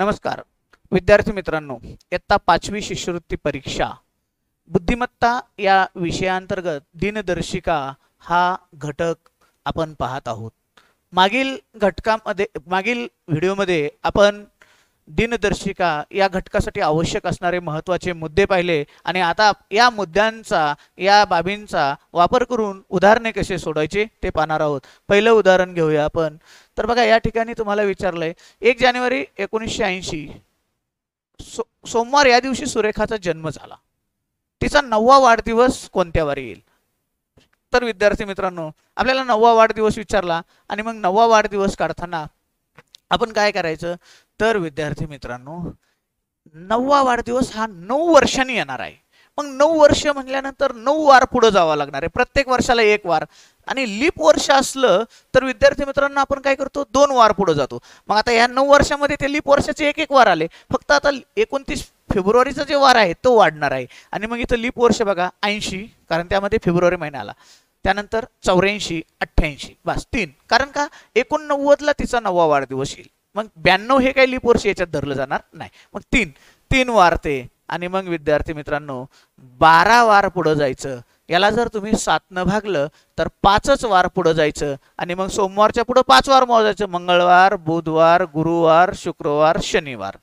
नमस्कार विद्यार्थी मित्रांनो इयत्ता पाचवी शिष्यवृत्ती परीक्षा बुद्धिमत्ता या विषयांतर्गत दिनदर्शिका हा घटक आपण पाहत आहोत मागील घटकामध्ये मागील व्हिडिओमध्ये आपण दिनदर्शिका या घटकासाठी आवश्यक असणारे महत्त्वाचे मुद्दे पाहिले आणि आता या मुद्द्यांचा या बाबींचा वापर करून उदाहरणे कसे सोडायचे ते पाहणार आहोत पहिलं उदाहरण घेऊया आपण तर बघा या ठिकाणी तुम्हाला विचारलंय एक जानेवारी एकोणीसशे ऐंशी सो सोमवार या दिवशी सुरेखाचा जन्म झाला तिचा नववा वाढदिवस कोणत्या वारी येईल तर विद्यार्थी मित्रांनो आपल्याला नववा वाढदिवस विचारला आणि मग नववा वाढदिवस काढताना आपण काय करायचं तर विद्यार्थी मित्रांनो नववा वाढदिवस हा नऊ वर्षांनी येणार आहे मग नऊ वर्ष म्हटल्यानंतर नऊ वार पुढे जावं लागणार आहे प्रत्येक वर्षाला एक वार आणि लीप वर्ष असलं तर विद्यार्थी मित्रांनो आपण काय करतो दोन वार पुढे जातो मग आता या नऊ वर्षामध्ये ते लीप वर्षाचे एक एक वार आले फक्त आता एकोणतीस फेब्रुवारीचा जे वार आहे तो वाढणार आहे आणि मग इथं लीप वर्ष बघा ऐंशी कारण त्यामध्ये फेब्रुवारी महिना आला त्यानंतर चौऱ्याऐंशी अठ्ठ्याऐंशी बस तीन कारण का एकोणनव्वदला तिचा नववा वाढदिवस येईल मग ब्याण्णव हे काही लीप वर्ष याच्यात धरलं जाणार नाही मग तीन तीन वार ते आणि मग विद्यार्थी मित्रांनो बारा वार पुढं जायचं याला जर तुम्ही सातनं भागलं तर पाचच वार पुढं जायचं आणि मग सोमवारच्या पुढं पाच वार मोजायचं मंगळवार बुधवार गुरुवार शुक्रवार शनिवार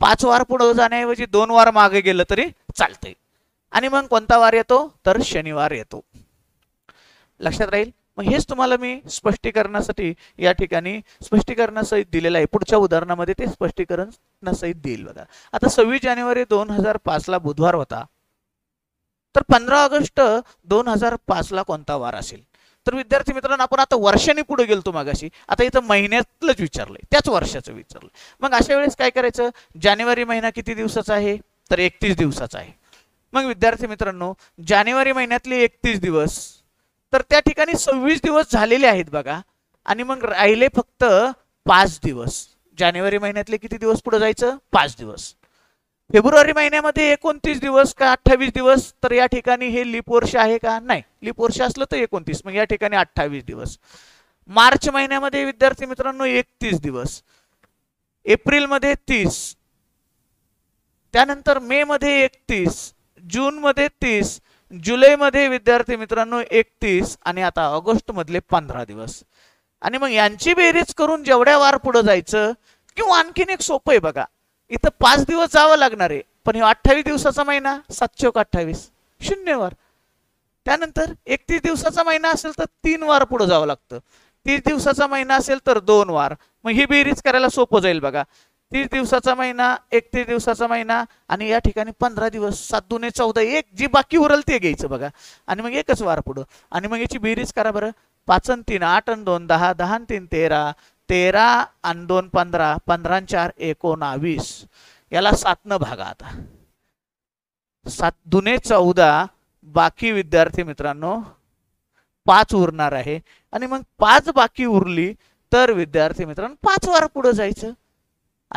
पाच वार पुढं जाण्याऐवजी दोन वार मागे गेलं तरी चालतंय आणि मग कोणता वार येतो तर शनिवार येतो लक्षात राहील मग हेच तुम्हाला मी स्पष्टीकरणासाठी या ठिकाणी स्पष्टीकरणासहित दिलेलं आहे पुढच्या उदाहरणामध्ये ते स्पष्टीकरणासहित देईल बघा आता सव्वीस जानेवारी दोन हजार पाचला बुधवार होता तर पंधरा ऑगस्ट दोन हजार पाचला कोणता वार असेल तर विद्यार्थी मित्रांनो आपण आता वर्षाने पुढे गेलो मागाशी आता इथं महिन्यातलंच विचारलंय त्याच वर्षाचं विचारलं मग अशा वेळेस काय करायचं जानेवारी महिना किती दिवसाचा आहे तर एकतीस दिवसाचा आहे मग विद्यार्थी मित्रांनो जानेवारी महिन्यातले एकतीस दिवस तर त्या ठिकाणी सव्वीस दिवस झालेले आहेत बघा आणि मग राहिले फक्त पाच दिवस जानेवारी महिन्यातले किती दिवस पुढे जायचं पाच दिवस फेब्रुवारी महिन्यामध्ये एकोणतीस दिवस का अठ्ठावीस दिवस तर या ठिकाणी हे लिप वर्ष आहे का नाही लिप वर्ष असलं तर एकोणतीस मग या ठिकाणी अठ्ठावीस दिवस मार्च महिन्यामध्ये विद्यार्थी मित्रांनो एकतीस दिवस एप्रिलमध्ये तीस त्यानंतर मे मध्ये एकतीस जून मध्ये तीस जुलैमध्ये विद्यार्थी मित्रांनो एकतीस आणि आता ऑगस्ट मधले पंधरा दिवस आणि मग यांची बेरीज करून जेवढ्या वार पुढे जायचं किंवा आणखीन एक सोपं आहे बघा इथं पाच दिवस जावं लागणार आहे पण हे अठ्ठावीस दिवसाचा महिना सातशे अठ्ठावीस शून्य वार त्यानंतर एकतीस दिवसाचा महिना असेल तर तीन वार पुढे जावं लागतं तीस दिवसाचा महिना असेल तर दोन वार मग ही बेरीज करायला सोपं जाईल बघा तीस दिवसाचा महिना एकतीस दिवसाचा महिना आणि या ठिकाणी पंधरा दिवस सात दुने चौदा एक जी बाकी उरल ते घ्यायचं बघा आणि मग एकच वार पुढं आणि मग याची बेरीज करा बरं पाचन तीन आठ आणि दोन दहा दहा तीन तेरा तेरा आणि दोन पंधरा पंधरा चार एकोणावीस याला न भागा आता सात दुने चौदा बाकी विद्यार्थी मित्रांनो पाच उरणार आहे आणि मग पाच बाकी उरली तर विद्यार्थी मित्रांनो पाच वार पुढं जायचं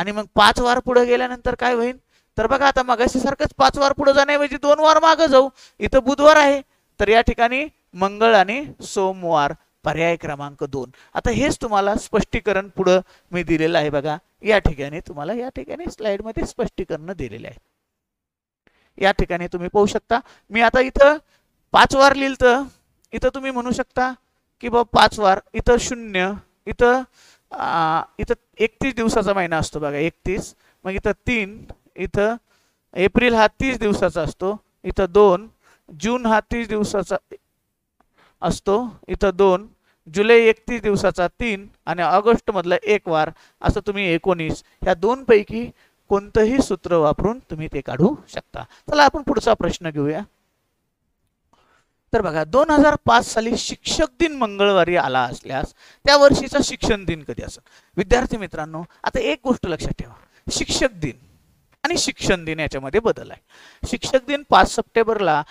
आणि मग पाच वार पुढे गेल्यानंतर काय होईल तर बघा आता मगाशी सारखंच पाच वार पुढे जाण्याऐवजी दोन वार मागे जाऊ इथं बुधवार आहे तर या ठिकाणी मंगळ आणि सोमवार पर्याय क्रमांक दोन आता हेच तुम्हाला स्पष्टीकरण पुढं मी दिलेलं आहे बघा या ठिकाणी तुम्हाला या ठिकाणी स्लाइडमध्ये स्पष्टीकरण दिलेले आहे या ठिकाणी तुम्ही पाहू शकता मी आता इथं पाच वार लिहिलं तर इथं तुम्ही म्हणू शकता की बाबा पाच वार इथं शून्य इथं इथं एकतीस दिवसाचा महिना असतो बघा एकतीस मग इथं तीन इथं एप्रिल हा तीस दिवसाचा असतो इथं दोन जून हा तीस दिवसाचा असतो इथं दोन जुलै एकतीस दिवसाचा तीन आणि ऑगस्टमधला एक वार असं तुम्ही एकोणीस ह्या दोनपैकी कोणतंही सूत्र वापरून तुम्ही ते काढू शकता चला आपण पुढचा प्रश्न घेऊया तर बघा दोन हजार पाच साली शिक्षक दिन मंगळवारी आला असल्यास त्या वर्षीचा शिक्षण दिन कधी असेल विद्यार्थी मित्रांनो आता एक गोष्ट लक्षात ठेवा शिक्षक दिन आणि शिक्षण दिन याच्यामध्ये बदल आहे शिक्षक दिन पाच सप्टेंबरला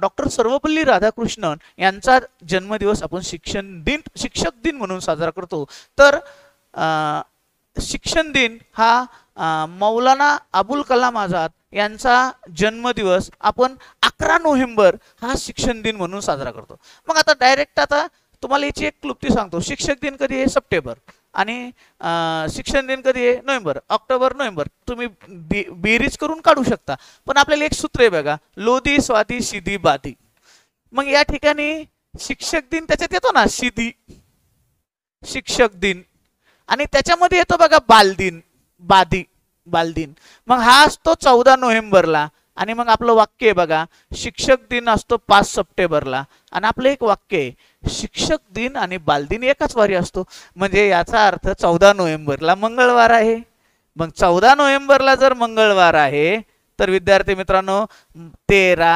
डॉक्टर सर्वपल्ली राधाकृष्णन यांचा जन्मदिवस आपण शिक्षण दिन शिक्षक दिन म्हणून साजरा करतो तर शिक्षण दिन हा मौलाना अबुल कलाम आझाद यांचा जन्मदिवस आपण अकरा नोव्हेंबर हा शिक्षण दिन म्हणून साजरा करतो मग आता डायरेक्ट आता तुम्हाला याची एक क्लुप्ती सांगतो शिक्षक दिन कधी आहे सप्टेंबर आणि शिक्षण दिन कधी आहे नोव्हेंबर ऑक्टोबर नोव्हेंबर तुम्ही बेरीज करून काढू शकता पण आपल्याला एक सूत्र आहे बघा लोधी स्वादी शिदी बाधी मग या ठिकाणी शिक्षक दिन त्याच्यात येतो ना शिदी शिक्षक दिन आणि त्याच्यामध्ये येतो बघा बालदिन बाधी बालदिन मग हा असतो चौदा नोव्हेंबरला आणि मग आपलं वाक्य आहे बघा शिक्षक दिन असतो पाच सप्टेंबरला आणि आपलं एक वाक्य आहे शिक्षक दिन आणि बालदिन एकाच वारी असतो म्हणजे याचा अर्थ चौदा नोव्हेंबरला मंगळवार आहे मग चौदा नोव्हेंबरला जर मंगळवार आहे तर विद्यार्थी मित्रांनो तेरा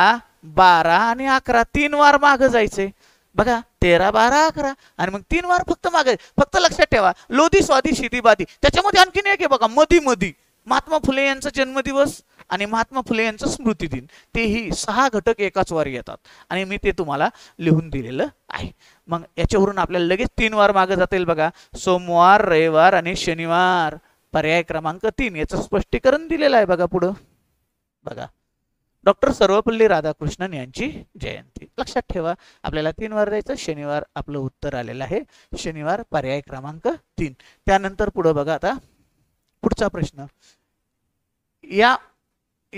बारा आणि अकरा तीन वार मागं जायचे बघा तेरा बारा अकरा आणि मग तीन वार फक्त मागे फक्त लक्षात ठेवा लोधी स्वादी शिदी बादी त्याच्यामध्ये आणखीन एक आहे बघा मधी मधी महात्मा फुले यांचा जन्मदिवस आणि महात्मा फुले यांचा स्मृती दिन तेही सहा घटक एकाच वारी येतात आणि मी ते तुम्हाला लिहून दिलेलं आहे मग याच्यावरून आपल्याला लगेच तीन वार मागे जाता बघा सोमवार रविवार आणि शनिवार पर्याय क्रमांक तीन याचं स्पष्टीकरण दिलेलं आहे बघा पुढं बघा डॉक्टर सर्वपल्ली राधाकृष्णन यांची जयंती लक्षात ठेवा आपल्याला तीन वार द्यायचं शनिवार आपलं उत्तर आलेलं आहे शनिवार पर्याय क्रमांक तीन त्यानंतर पुढं बघा आता पुढचा प्रश्न या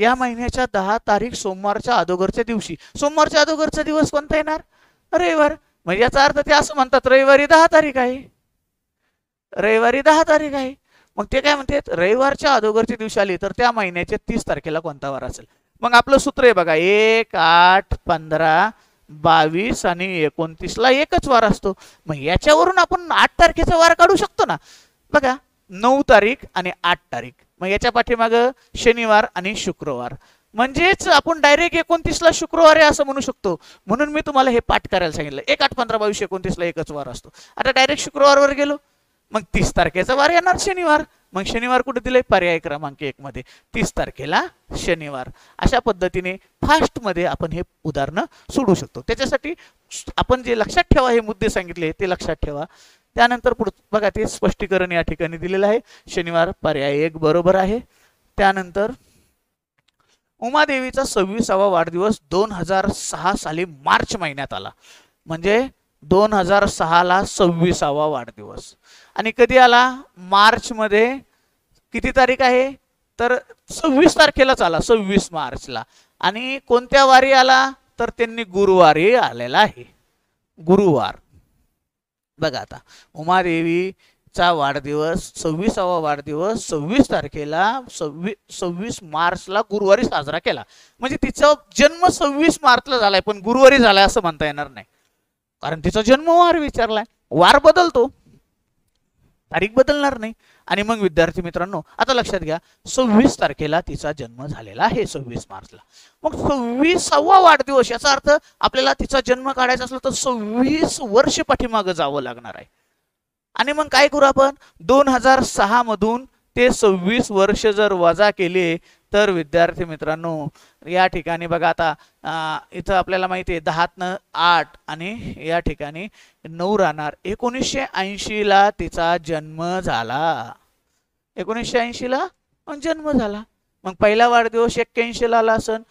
या महिन्याच्या दहा तारीख सोमवारच्या अगोदरच्या दिवशी सोमवारच्या अगोदरचा दिवस कोणता येणार रविवार म्हणजे याचा अर्थ ते असं म्हणतात रविवारी दहा तारीख आहे रविवारी दहा तारीख आहे मग ते काय म्हणतात रविवारच्या अगोदरच्या दिवशी आली तर त्या महिन्याच्या तीस तारखेला कोणता वार असेल मग आपलं सूत्र आहे बघा एक आठ पंधरा बावीस आणि एकोणतीसला एकच वार असतो मग याच्यावरून आपण आठ तारखेचा वार काढू शकतो ना बघा नऊ तारीख आणि आठ तारीख मग याच्या पाठीमाग शनिवार आणि शुक्रवार म्हणजेच आपण डायरेक्ट एकोणतीसला शुक्रवार आहे असं म्हणू शकतो म्हणून मी तुम्हाला हे पाठ करायला सांगितलं एक आठ पंधरा बावीस एकोणतीसला एकच वार असतो आता डायरेक्ट शुक्रवारवर गेलो मग तीस तारखेचा वार येणार शनिवार मग शनिवार कुठे दिले पर्याय क्रमांक एक मध्ये तीस तारखेला शनिवार अशा पद्धतीने फास्ट मध्ये आपण हे उदाहरण सोडू शकतो त्याच्यासाठी आपण जे लक्षात ठेवा हे मुद्दे सांगितले ते लक्षात ठेवा त्यानंतर पुढ बघा ते स्पष्टीकरण या ठिकाणी दिलेलं आहे शनिवार पर्याय एक बरोबर आहे त्यानंतर उमादेवीचा सव्वीसावा वाढदिवस दोन हजार सहा साली मार्च महिन्यात आला म्हणजे दोन हजार सहाला सव्वीसावा वाढदिवस आणि कधी आला मार्चमध्ये किती तारीख आहे तर सव्वीस तारखेलाच आला सव्वीस मार्चला आणि कोणत्या वारी आला तर त्यांनी गुरुवारी आलेला आहे गुरुवार बघा आता उमादेवीचा वाढदिवस सव्वीसावा वाढदिवस सव्वीस तारखेला सव्वी सव्वीस मार्चला गुरुवारी साजरा केला म्हणजे तिचा जन्म सव्वीस मार्चला झालाय पण गुरुवारी झालाय असं म्हणता येणार नाही कारण तिचा जन्म वार विचारलाय वार बदलतो तारीख बदलणार नाही आणि मग विद्यार्थी मित्रांनो आता लक्षात घ्या सव्वीस तारखेला तिचा जन्म झालेला आहे सव्वीस मार्चला मग सव्वीसावा वाढदिवस याचा अर्थ आपल्याला तिचा जन्म काढायचा असला तर सव्वीस वर्ष पाठीमागं जावं लागणार आहे आणि मग काय करू आपण दोन हजार सहा मधून ते सव्वीस वर्ष जर वजा केले तर विद्यार्थी मित्रांनो या ठिकाणी बघा आता इथं आपल्याला माहिती आहे न आठ आणि या ठिकाणी नऊ राहणार एकोणीसशे ला तिचा जन्म झाला एकोणीसशे ऐंशीला जन्म झाला मग पहिला वाढदिवस ला आला सण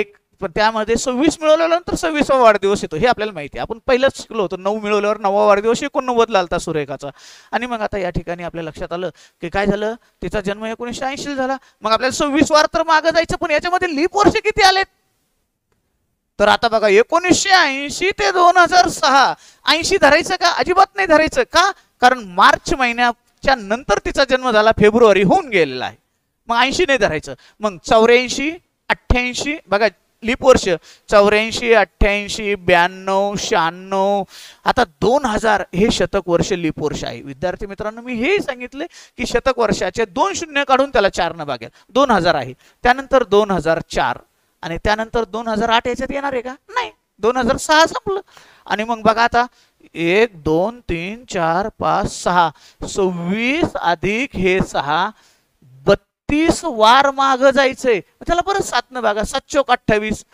एक पण त्यामध्ये सव्वीस मिळवल्यानंतर सव्वीसवा वाढदिवस येतो हे आपल्याला माहिती आहे आपण पहिलंच शिकलो होतो नऊ मिळवल्यावर नववा वाढदिवस एकोणनव्वद आलता सुरेखाचा आणि मग आता या ठिकाणी आपल्या लक्षात आलं की काय झालं तिचा जन्म एकोणीसशे ऐंशी झाला मग आपल्याला सव्वीस वार तर मागं जायचं पण याच्यामध्ये लीप वर्ष किती आलेत तर आता बघा एकोणीसशे ऐंशी ते दोन हजार सहा ऐंशी धरायचं का अजिबात नाही धरायचं का कारण मार्च महिन्याच्या नंतर तिचा जन्म झाला फेब्रुवारी होऊन गेलेला आहे मग ऐंशी नाही धरायचं मग चौऱ्याऐंशी अठ्ठ्याऐंशी बघा लीप वर्ष चौऱ्याऐंशी अठ्ठ्याऐंशी ब्याण्णव शहाण्णव आता दोन हजार हे शतक वर्ष लीप वर्ष आहे विद्यार्थी मित्रांनो मी हे सांगितले की शतक वर्षाचे दोन शून्य काढून त्याला चार न भागेल दोन हजार आहे त्यानंतर दोन हजार चार आणि त्यानंतर दोन हजार आठ याच्यात येणार आहे का नाही दोन हजार सहा संपलं आणि मग बघा आता एक दोन तीन चार पाच सहा सव्वीस अधिक हे सहा तीस वार माग जायचंय त्याला परत सातनं भागा सात चौक अठ्ठावीस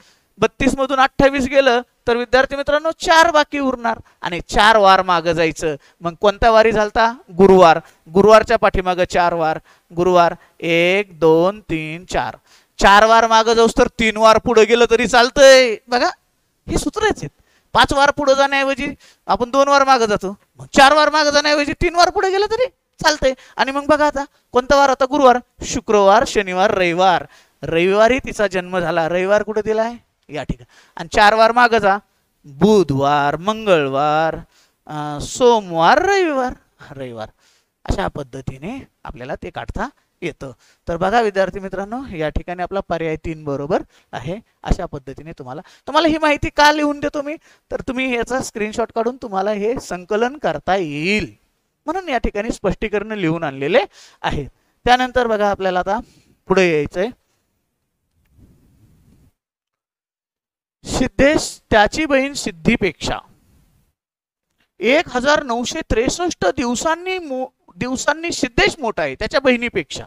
बत्तीस मधून अठ्ठावीस गेलं तर विद्यार्थी मित्रांनो चार बाकी उरणार आणि चार वार माग जायचं मग कोणता वारी झालता गुरुवार गुरुवारच्या पाठीमाग चार वार गुरुवार एक दोन तीन चार चार वार माग जाऊस तर तीन वार पुढे गेलं तरी चालतंय बघा हे सूत्रच आहेत पाच वार पुढे जाण्याऐवजी आपण दोन वार मागं जातो मग चार वार मागं जाण्याऐवजी तीन वार पुढे गेलं तरी चालतंय आणि मग बघा आता कोणता वार आता गुरुवार शुक्रवार शनिवार रविवार रविवारी तिचा जन्म झाला रविवार कुठे दिला आहे या ठिकाणी आणि चार वार माग जा बुधवार मंगळवार सोमवार रविवार रविवार अशा पद्धतीने आपल्याला ते काढता येतं तर बघा विद्यार्थी मित्रांनो या ठिकाणी आपला पर्याय तीन बरोबर आहे अशा पद्धतीने तुम्हाला तुम्हाला ही माहिती का लिहून देतो मी तर तुम्ही याचा स्क्रीनशॉट काढून तुम्हाला हे संकलन करता येईल म्हणून या ठिकाणी स्पष्टीकरण लिहून आणलेले आहे त्यानंतर बघा आपल्याला आता पुढे यायचंय सिद्धेश त्याची बहीण सिद्धीपेक्षा एक हजार नऊशे त्रेसष्ट दिवसांनी दिवसांनी सिद्धेश मोठा आहे त्याच्या बहिणीपेक्षा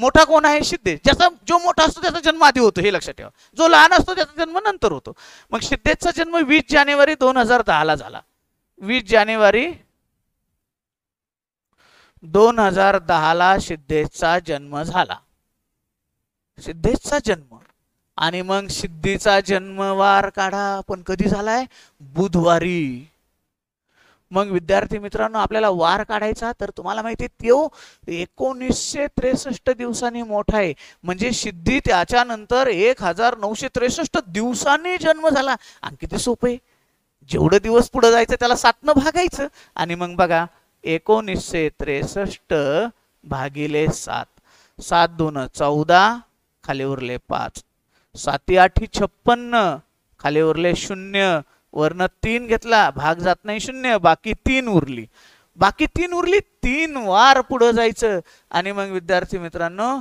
मोठा कोण आहे सिद्धेश ज्याचा जो मोठा असतो त्याचा जन्म आधी होतो हे लक्षात ठेवा जो लहान असतो त्याचा जन्म नंतर होतो मग सिद्धेशचा जन्म वीस जानेवारी दोन हजार दहा ला झाला वीस जानेवारी दोन हजार दहाला सिद्धेशचा जन्म झाला सिद्धेशचा जन्म आणि मग सिद्धीचा जन्म वार काढा पण कधी झालाय बुधवारी मग विद्यार्थी मित्रांनो आपल्याला वार काढायचा तर तुम्हाला माहिती तो एकोणीसशे त्रेसष्ट दिवसांनी मोठा आहे म्हणजे सिद्धी त्याच्यानंतर एक हजार नऊशे त्रेसष्ट दिवसांनी जन्म झाला आणि किती सोपे आहे जेवढं दिवस पुढे जायचं त्याला सातनं भागायचं आणि मग बघा एकोणीसशे त्रेसष्ट भागिले सात सात दोन चौदा खाली उरले पाच साती आठी छप्पन्न खाली उरले शून्य वरनं तीन घेतला भाग जात नाही शून्य बाकी तीन उरली बाकी तीन उरली तीन वार पुढं जायचं आणि मग विद्यार्थी मित्रांनो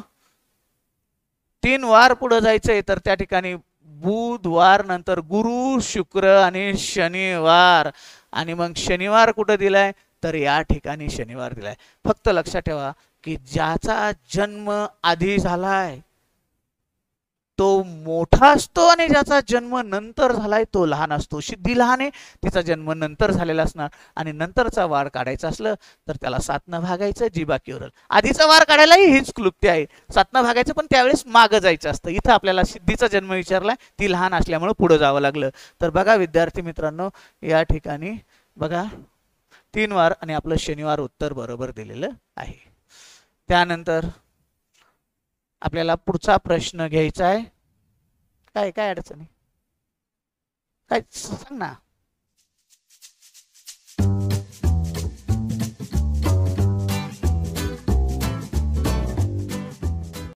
तीन वार पुढं जायचंय तर त्या ठिकाणी बुधवार नंतर गुरु शुक्र आणि शनिवार आणि मग शनिवार कुठं दिलाय तर या ठिकाणी शनिवार दिलाय फक्त लक्षात ठेवा की ज्याचा जन्म आधी झालाय तो मोठा असतो आणि ज्याचा जन्म नंतर झालाय तो लहान असतो सिद्धी लहान आहे तिचा जन्म नंतर झालेला असणार आणि नंतरचा वार काढायचा असलं तर त्याला सातनं भागायचं जी बाकी उरल आधीचा वार काढायलाही हीच क्लुप्ती आहे सातनं भागायचं पण त्यावेळेस मागं जायचं असतं इथं आपल्याला सिद्धीचा जन्म विचारलाय ती लहान असल्यामुळे पुढं जावं लागलं तर बघा विद्यार्थी मित्रांनो या ठिकाणी बघा तीन वार आणि आपलं शनिवार उत्तर बरोबर दिलेलं आहे त्यानंतर आपल्याला पुढचा प्रश्न घ्यायचा आहे काय काय अडचणी काय सांग ना